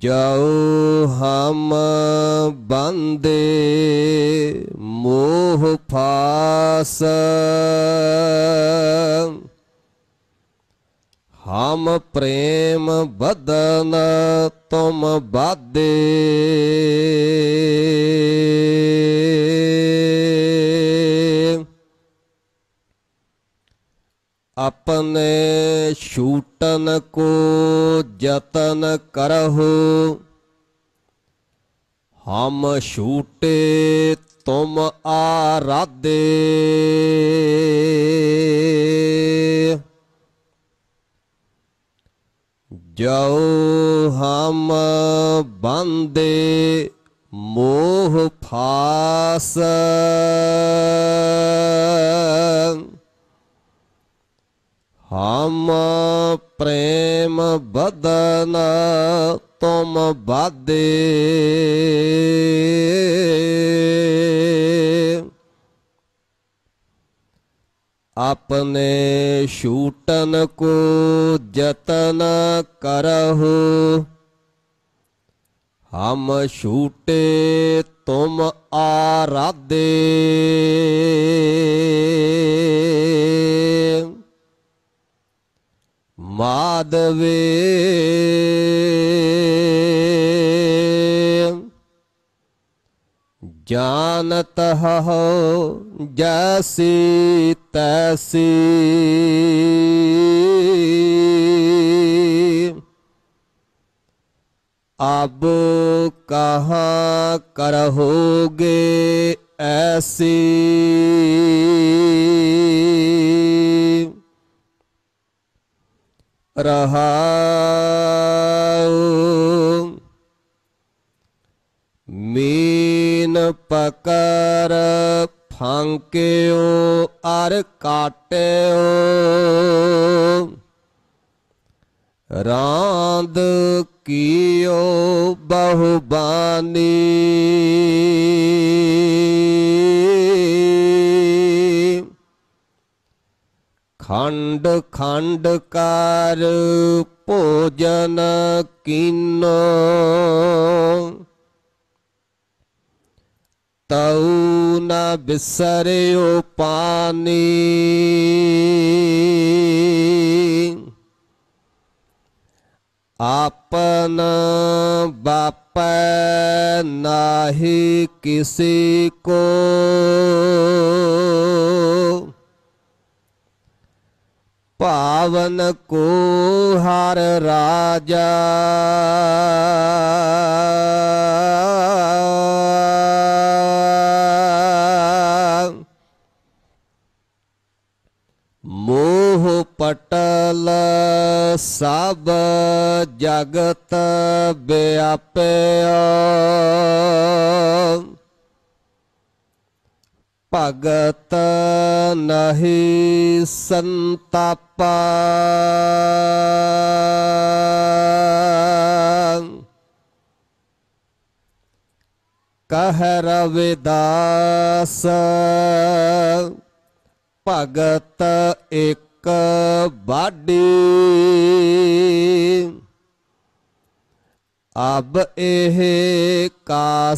ਜਾਉ ਹਮ ਬੰਦੇ ਮੋਹ ਫਾਸ ਹਮ ਪ੍ਰੇਮ ਬਦਨ ਤੁਮ ਬਾਦੇ ਆਪਣੇ ਛੂਟਨ ਕੋ ਯਤਨ ਕਰਹੁ ਹਮ ਛੂਟੇ ਤੁਮ ਆਰਾਦੇ ਜਉ ਹਮ ਬੰਦੇ ਮੋਹ ਫਾਸ ਹਮ ਪ੍ਰੇਮ ਬਦਨ ਤੁਮ ਬਾਦੇ ਆਪਣੇ ਛੂਟਨ ਕੋ ਜਤਨ ਕਰਹੁ ਹਮ ਛੂਟੇ ਤੁਮ ਆਰਾਦੇ ਦਵੇ ਜਾਣਤ ਹੋ ਜੈਸੀ ਤੈਸੀ ਅਬ ਕਹਾ ਕਰਹੋਗੇ ਐਸੀ ਰਹਾਉ ਮੀਨ ਪਕਰ ਫਾਂਕਿਓ ਅਰ ਕਾਟਿਓ ਰਾਂਦ ਕੀਓ ਬਾਨੀ ਖੰਡ ਖੰਡ ਕਰ ਭੋਜਨ ਕੀਨੋ ਤਉ ਨ ਬਿਸਰਿਓ ਪਾਨੀ ਆਪਨ ਬਾਪ ਨਾਹੀ ਕਿਸੇ ਕੋ ਭਾਵਨ ਕੋ ਹਰ ਰਾਜਾ ਮੋਹ ਪਟਲ ਸਭ ਜਗਤ ਵਿਆਪਿਆ ਭਗਤ ਨਹੀਂ ਸੰਤਾਪ ਕਹ ਰਵਿਦਾਸ ਭਗਤ ਇੱਕ ਬਾਡੀ अब एह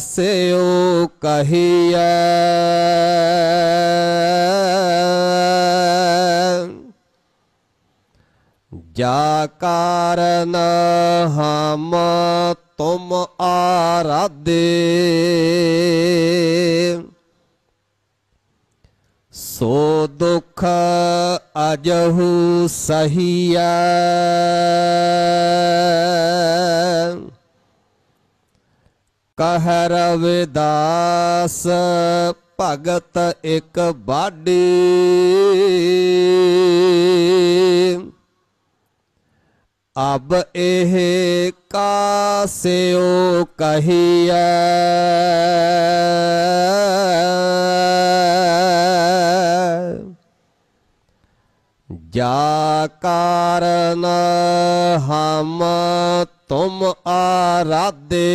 से कहिय जा कारण हम तुम आराध्य सो दुख अजहू सहिया ਕਹਿਰ ਵਿਦਾਸ ਭਗਤ ਇੱਕ ਬਾਡੀ ਅਬ ਇਹ ਕਾਸਿਓ ਕਹੀਐ ਜਾ ਕਾਰਨ ਹਮ ਤੁਮ ਆਰਾਦੇ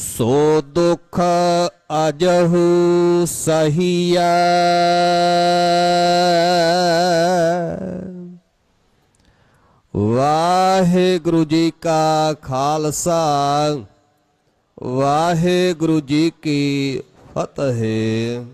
ਸੋ ਦੁਖ ਅਜਹੁ ਸਹੀਆ ਵਾਹਿਗੁਰੂ ਜੀ ਕਾ ਖਾਲਸਾ ਵਾਹਿਗੁਰੂ ਜੀ ਕੀ ਫਤਿਹ